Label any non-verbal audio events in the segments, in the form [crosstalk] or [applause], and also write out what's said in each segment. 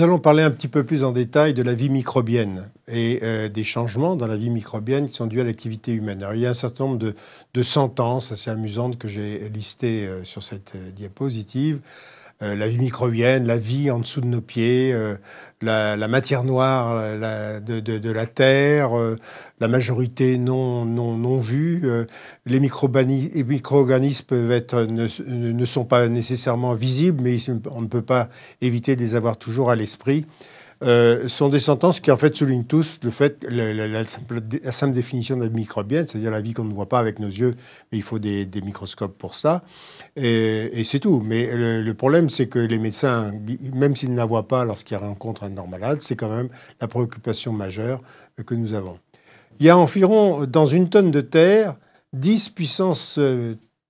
Nous allons parler un petit peu plus en détail de la vie microbienne et euh, des changements dans la vie microbienne qui sont dus à l'activité humaine. il y a un certain nombre de, sentences assez amusantes que j'ai listées euh, sur cette euh, diapositive. Euh, la vie microbienne, la vie en dessous de nos pieds, euh, la, la, matière noire la, de, de, de, la terre, euh, la majorité non, non, non vue. les micro-organismes peuvent être, ne, ne, sont pas nécessairement visibles, mais on ne peut pas éviter de les avoir toujours à l'esprit. Euh, sont des sentences qui en fait soulignent tous le fait, la, simple définition de la microbienne, c'est-à-dire la vie qu'on ne voit pas avec nos yeux, mais il faut des, microscopes pour ça. Et, c'est tout. Mais le, problème, c'est que les médecins, même s'ils ne la voient pas lorsqu'ils rencontrent un malade, c'est quand même la préoccupation majeure que nous avons. Il y a environ, dans une tonne de terre, 10 puissance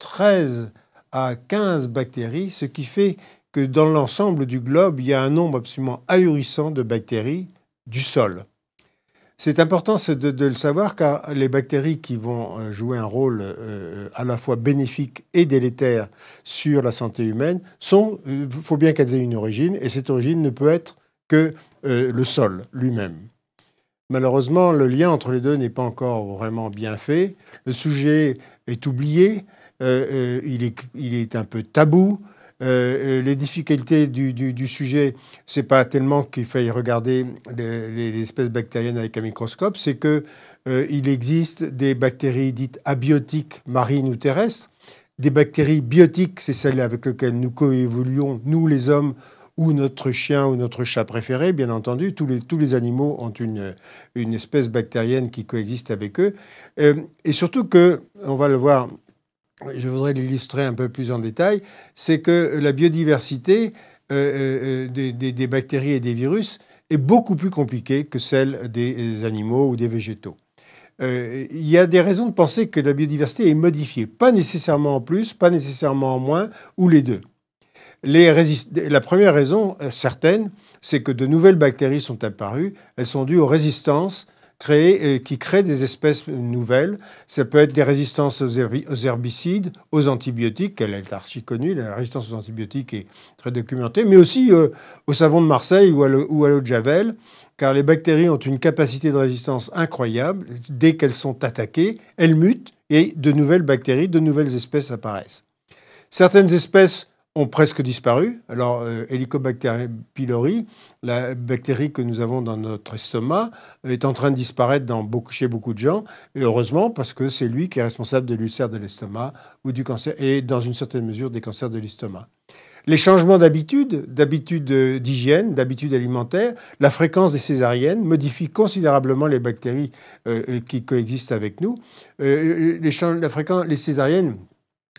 13 euh, à 15 bactéries, ce qui fait que dans l'ensemble du globe, il y a un nombre absolument ahurissant de bactéries du sol. C'est important de, le savoir car les bactéries qui vont euh, jouer un rôle euh, à la fois bénéfique et délétère sur la santé humaine sont, il euh, faut bien qu'elles aient une origine et cette origine ne peut être que le sol lui-même. Malheureusement, le lien entre les deux n'est pas encore vraiment bien fait. Le sujet est oublié, il, est, un peu tabou. Euh, euh, les difficultés du, du, du sujet, c'est pas tellement qu'il faille regarder les, espèces bactériennes avec un microscope, c'est que euh, il existe des bactéries dites abiotiques marines ou terrestres, des bactéries biotiques, c'est celles avec lesquelles nous coévoluons, nous les hommes ou notre chien ou notre chat préféré, bien entendu. Tous les, tous les animaux ont une, une espèce bactérienne qui coexiste avec eux. et surtout que, on va le voir je voudrais l'illustrer un peu plus en détail, c'est que la biodiversité euh, euh, euh, des, bactéries et des virus est beaucoup plus compliquée que celle des animaux ou des végétaux. il y a des raisons de penser que la biodiversité est modifiée, pas nécessairement en plus, pas nécessairement en moins, ou les deux. la première raison certaine, c'est que de nouvelles bactéries sont apparues. Elles sont dues aux résistances qui créent des espèces nouvelles. Ça peut être des résistances aux, herbicides, aux antibiotiques, qu'elle est archi connue, la résistance aux antibiotiques est très documentée, mais aussi euh, au savon de Marseille ou à l'eau de Javel, car les bactéries ont une capacité de résistance incroyable. Dès qu'elles sont attaquées, elles mutent et de nouvelles bactéries, de nouvelles espèces apparaissent. Certaines espèces ont presque disparu. Alors, euh, Helicobacter pylori, la bactérie que nous avons dans notre estomac, est en train de disparaître dans beaucoup, chez beaucoup de gens. Et heureusement, parce que c'est lui qui est responsable de l'ulcère de l'estomac ou du cancer, et dans une certaine mesure des cancers de l'estomac. Les changements d'habitude, d'habitude euh, d'hygiène, d'habitude alimentaire, la fréquence des césariennes modifie considérablement les bactéries euh, qui coexistent avec nous. les, la fréquence, les césariennes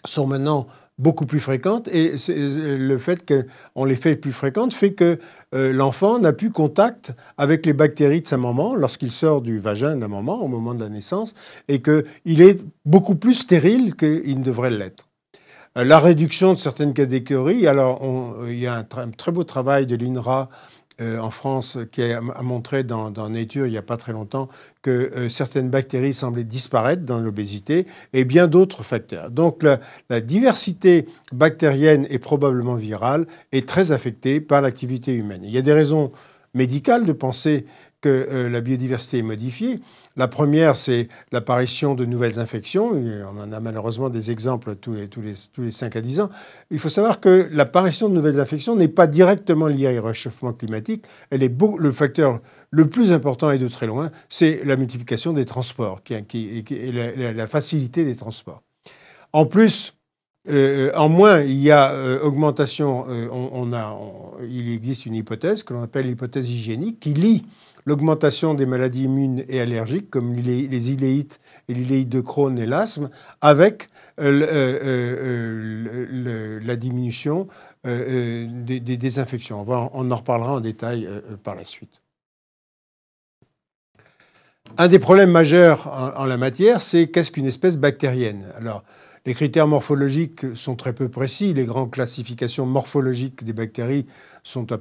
sont maintenant beaucoup plus fréquentes et euh, le fait qu'on les fait plus fréquentes fait que euh, l'enfant n'a plus contact avec les bactéries de sa maman lorsqu'il sort du vagin d'un la maman au moment de la naissance et qu'il est beaucoup plus stérile qu'il ne devrait l'être. Euh, la réduction de certaines catégories, alors il y a un très beau travail de l'INRA euh, en France qui a, montré dans, Nature il n'y a pas très longtemps que euh, certaines bactéries semblaient disparaître dans l'obésité et bien d'autres facteurs. Donc la, la, diversité bactérienne et probablement virale est très affectée par l'activité humaine. Il y a des raisons médicale de penser que euh, la biodiversité est modifiée. La première, c'est l'apparition de nouvelles infections. on en a malheureusement des exemples tous les, tous, les, tous les 5 à 10 ans. Il faut savoir que l'apparition de nouvelles infections n'est pas directement liée au réchauffement climatique. Elle est le facteur le plus important et de très loin, c'est la multiplication des transports qui, et la, la facilité des transports. En plus, euh, euh, en moins, il y a euh, augmentation, il existe une hypothèse que l'on appelle l'hypothèse hygiénique qui lie l'augmentation des maladies immunes et allergiques comme les, iléites et l'iléite de Crohn et l'asthme avec la diminution des, désinfections. On, en reparlera en détail par la suite. Un des problèmes majeurs en, en la matière, c'est qu'est-ce qu'une espèce bactérienne Alors, les critères morphologiques sont très peu précis. Les grandes classifications morphologiques des bactéries sont, à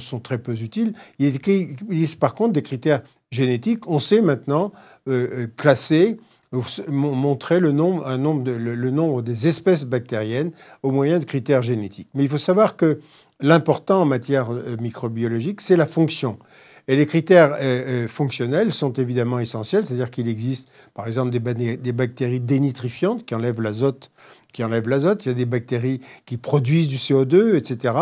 sont, très peu utiles. Il existe par contre des critères génétiques. On sait maintenant euh, euh, classer euh, montrer le nombre, un nombre le, nombre des espèces bactériennes au moyen de critères génétiques. Mais il faut savoir que l'important en matière microbiologique, c'est la fonction. Et les critères euh, euh, fonctionnels sont évidemment essentiels, c'est-à-dire qu'il existe par exemple des, bactéries dénitrifiantes qui enlèvent l'azote, qui enlèvent l'azote, il y a des bactéries qui produisent du CO2, etc.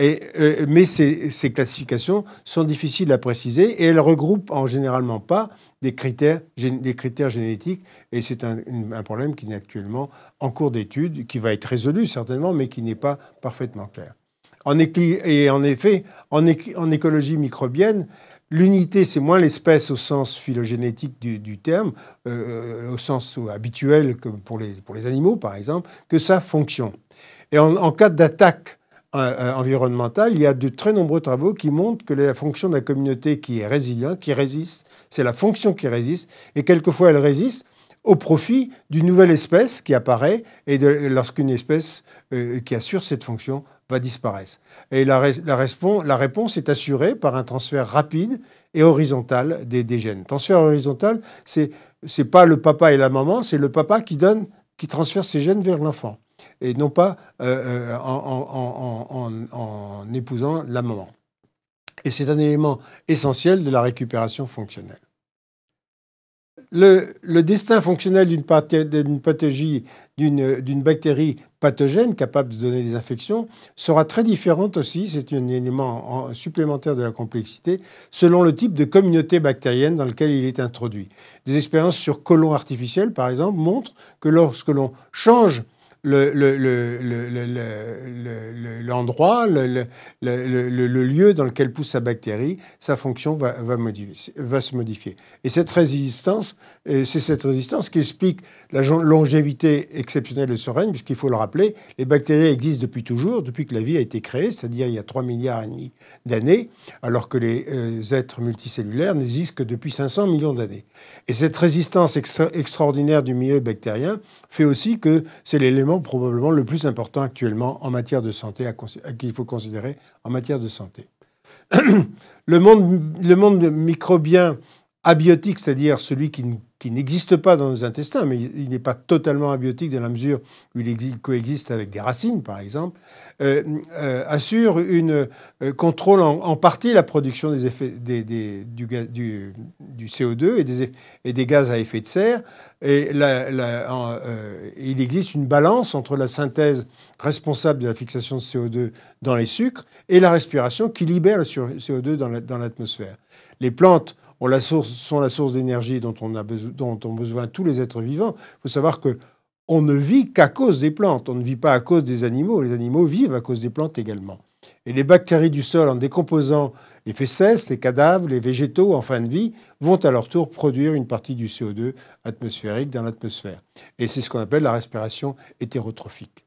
Euh, mais ces, classifications sont difficiles à préciser et elles regroupent en généralement pas des critères, génétiques. Et c'est un, un, problème qui est actuellement en cours d'étude, qui va être résolu certainement, mais qui n'est pas parfaitement clair. En et en effet, en, écologie microbienne, L'unité, c'est moins l'espèce au sens phylogénétique du, terme, euh, euh, au sens habituel que pour les, pour les animaux, par exemple, que sa fonction. Et en, cas d'attaque euh, environnementale, il y a de très nombreux travaux qui montrent que la fonction de la communauté qui est résiliente, qui résiste, c'est la fonction qui résiste, et quelquefois elle résiste au profit d'une nouvelle espèce qui apparaît, et lorsqu'une espèce qui assure cette fonction va disparaître. Et la, réponse est assurée par un transfert rapide et horizontal des, des gènes. Transfert horizontal, c'est n'est pas le papa et la maman, c'est le papa qui donne, qui transfère ses gènes vers l'enfant et non pas euh, euh, en épousant la maman. Et c'est un élément essentiel de la récupération fonctionnelle le, destin fonctionnel d'une pathologie, d'une bactérie pathogène capable de donner des infections sera très différent aussi, c'est un élément supplémentaire de la complexité, selon le type de communauté bactérienne dans lequel il est introduit. Des expériences sur colons artificiels, par exemple, montrent que lorsque l'on change l'endroit, le, le, lieu dans lequel pousse sa bactérie, sa fonction va, modifier, va se modifier. Et cette résistance, c'est cette résistance qui explique la longévité exceptionnelle de ce règne, puisqu'il faut le rappeler, les bactéries existent depuis toujours, depuis que la vie a été créée, c'est-à-dire il y a 3 milliards et demi d'années, alors que les êtres multicellulaires n'existent que depuis 500 millions d'années. Et cette résistance extraordinaire du milieu bactérien fait aussi que c'est l'élément probablement le plus important actuellement en matière de santé, qu'il faut considérer en matière de santé. [clears throat] le, monde, le monde microbien abiotique, c'est-à-dire celui qui, n'existe pas dans nos intestins, mais il n'est pas totalement abiotique dans la mesure où il coexiste avec des racines, par exemple, euh, euh, assure une euh, contrôle en, partie la production des effets du, CO2 et des, et des gaz à effet de serre. Et il existe une balance entre la synthèse responsable de la fixation de CO2 dans les sucres et la respiration qui libère le CO2 dans l'atmosphère. les plantes sont la source d'énergie dont, ont besoin tous les êtres vivants. Il faut savoir que on ne vit qu'à cause des plantes, on ne vit pas à cause des animaux. Les animaux vivent à cause des plantes également. Et les bactéries du sol, en décomposant les fesses, les cadavres, les végétaux en fin de vie, vont à leur tour produire une partie du CO2 atmosphérique dans l'atmosphère. Et c'est ce qu'on appelle la respiration hétérotrophique.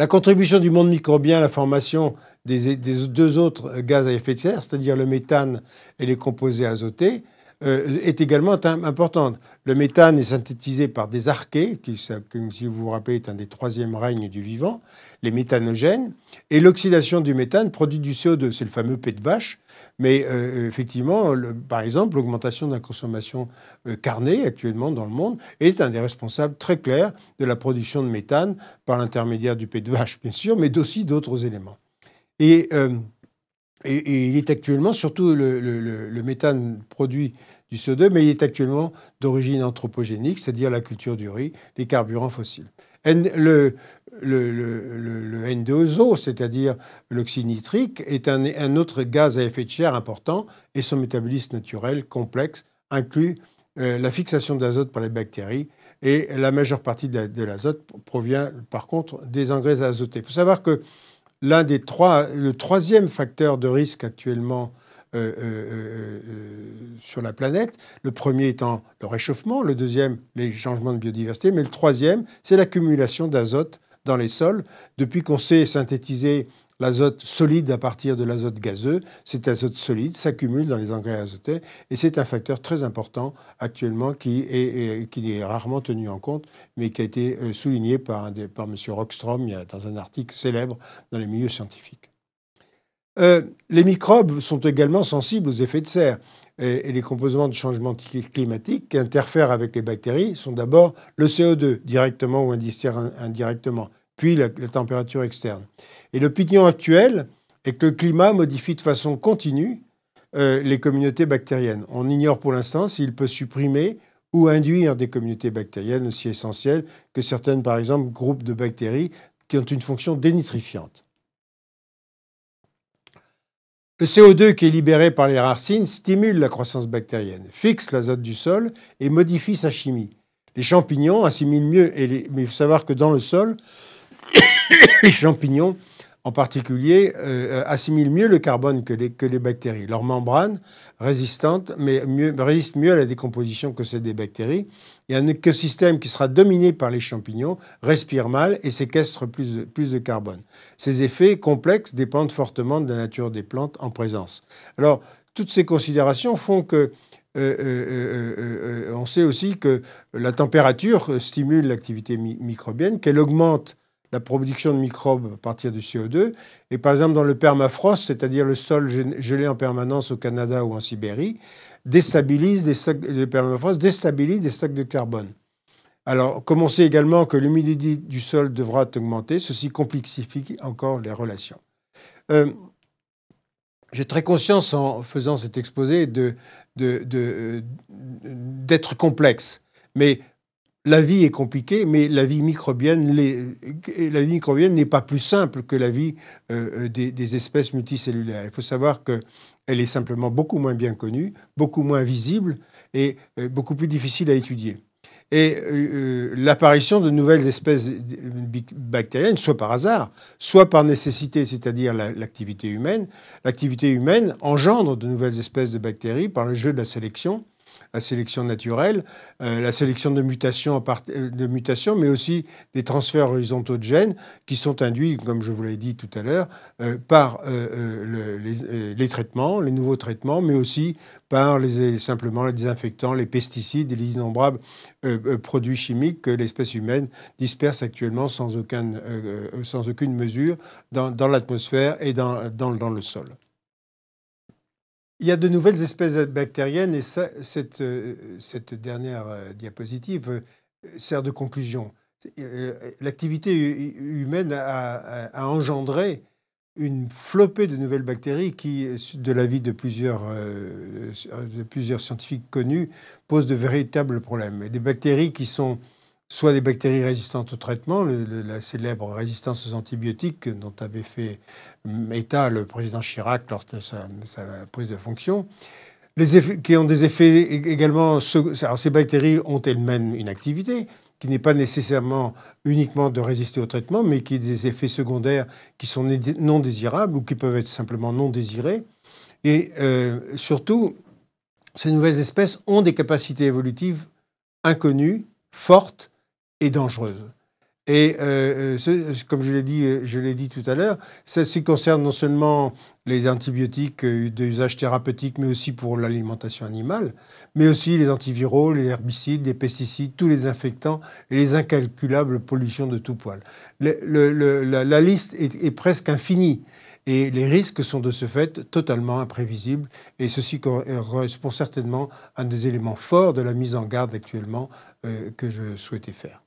La contribution du monde microbien à la formation des, deux autres gaz à effet de serre, c'est-à-dire le méthane et les composés azotés, euh, est également importante. Le méthane est synthétisé par des archées, qui, si vous vous rappelez, est un des troisièmes règnes du vivant, les méthanogènes. Et l'oxydation du méthane produit du CO2, c'est le fameux pet de vache. Mais euh, euh, effectivement, par exemple, l'augmentation de la consommation carnée actuellement dans le monde est un des responsables très clairs de la production de méthane par l'intermédiaire du pet de vache, bien sûr, mais aussi d'autres éléments. Et et, il est actuellement, surtout le, méthane produit du CO2, mais il est actuellement d'origine anthropogénique, c'est-à-dire la culture du riz, les carburants fossiles. le, N2O, c'est-à-dire loxy nitrique, est un, autre gaz à effet de serre important et son métabolisme naturel complexe inclut euh, la fixation d'azote par les bactéries et la majeure partie de, l'azote provient par contre des engrais azotés. Il faut savoir que l'un des trois, le troisième facteur de risque actuellement euh, euh, euh, sur la planète. Le premier étant le réchauffement, le deuxième, les changements de biodiversité, mais le troisième, c'est l'accumulation d'azote dans les sols. Depuis qu'on sait synthétiser L'azote solide à partir de l'azote gazeux, cet azote solide s'accumule dans les engrais azotés et c'est un facteur très important actuellement qui est, qui est rarement tenu en compte, mais qui a été euh, souligné par, M. Rockstrom dans un article célèbre dans les milieux scientifiques. Euh, les microbes sont également sensibles aux effets de serre et, les composants du changement climatique qui interfèrent avec les bactéries sont d'abord le CO2, directement ou indirectement, puis la, température externe. Et l'opinion actuelle est que le climat modifie de façon continue euh, les communautés bactériennes. On ignore pour l'instant s'il peut supprimer ou induire des communautés bactériennes aussi essentielles que certaines, par exemple, groupes de bactéries qui ont une fonction dénitrifiante. Le CO2 qui est libéré par les racines stimule la croissance bactérienne, fixe l'azote du sol et modifie sa chimie. Les champignons assimilent mieux, et mais il faut savoir que dans le sol, les [coughs] champignons en particulier, euh, assimilent mieux le carbone que les, que les bactéries. Leur membrane résistante mais mieux, résiste mieux à la décomposition que celle des bactéries. Et un écosystème qui sera dominé par les champignons respire mal et séquestre plus de, plus de carbone. Ces effets complexes dépendent fortement de la nature des plantes en présence. Alors, toutes ces considérations font que euh, euh, on sait aussi que la température stimule l'activité microbienne, qu'elle augmente la production de microbes à partir du CO2. Et par exemple, dans le permafrost, c'est-à-dire le sol gelé en permanence au Canada ou en Sibérie, déstabilise des stocks, le permafrost déstabilise des stocks de carbone. Alors, comme on sait également que l'humidité du sol devra augmenter, ceci complexifie encore les relations. Euh, j'ai très conscience en faisant cet exposé d'être de, de, complexe. Mais la vie est compliquée, mais la vie microbienne, euh, la vie n'est pas plus simple que la vie euh, euh, des, espèces multicellulaires. Il faut savoir qu'elle est simplement beaucoup moins bien connue, beaucoup moins visible et beaucoup plus difficile à étudier. Et l'apparition de nouvelles espèces bactériennes, soit par hasard, soit par nécessité, c'est-à-dire l'activité humaine, l'activité humaine engendre de nouvelles espèces de bactéries par le jeu de la sélection la sélection naturelle, euh, la sélection de mutations, euh, de mutations, mais aussi des transferts horizontaux de gènes qui sont induits, comme je vous l'ai dit tout à l'heure, euh, par les, traitements, les nouveaux traitements, mais aussi par les, simplement les désinfectants, les pesticides et les innombrables produits chimiques que l'espèce humaine disperse actuellement sans aucune, mesure dans, l'atmosphère et dans le sol. Il y a de nouvelles espèces bactériennes et cette, euh, cette, dernière euh, diapositive euh, sert de conclusion. L'activité humaine a, engendré une flopée de nouvelles bactéries qui, de l'avis de plusieurs, de plusieurs scientifiques connus, posent de véritables problèmes. Des bactéries qui sont soit des bactéries résistantes au traitement, la célèbre résistance aux antibiotiques dont avait fait état le président Chirac lors de sa, prise de fonction, qui ont des effets également. Alors ces bactéries ont elles-mêmes une activité qui n'est pas nécessairement uniquement de résister au traitement, mais qui a des effets secondaires qui sont non désirables ou qui peuvent être simplement non désirés. Et euh, surtout, ces nouvelles espèces ont des capacités évolutives inconnues, fortes, et dangereuse. Et euh, euh, comme je l'ai dit, euh, je l'ai dit tout à l'heure, ça concerne non seulement les antibiotiques d'usage thérapeutique, mais aussi pour l'alimentation animale, mais aussi les antiviraux, les herbicides, les pesticides, tous les infectants et les incalculables pollutions de tout poil. la, liste est, presque infinie. Et les risques sont de ce fait totalement imprévisibles. Et ceci correspond certainement à un des éléments forts de la mise en garde actuellement que je souhaitais faire.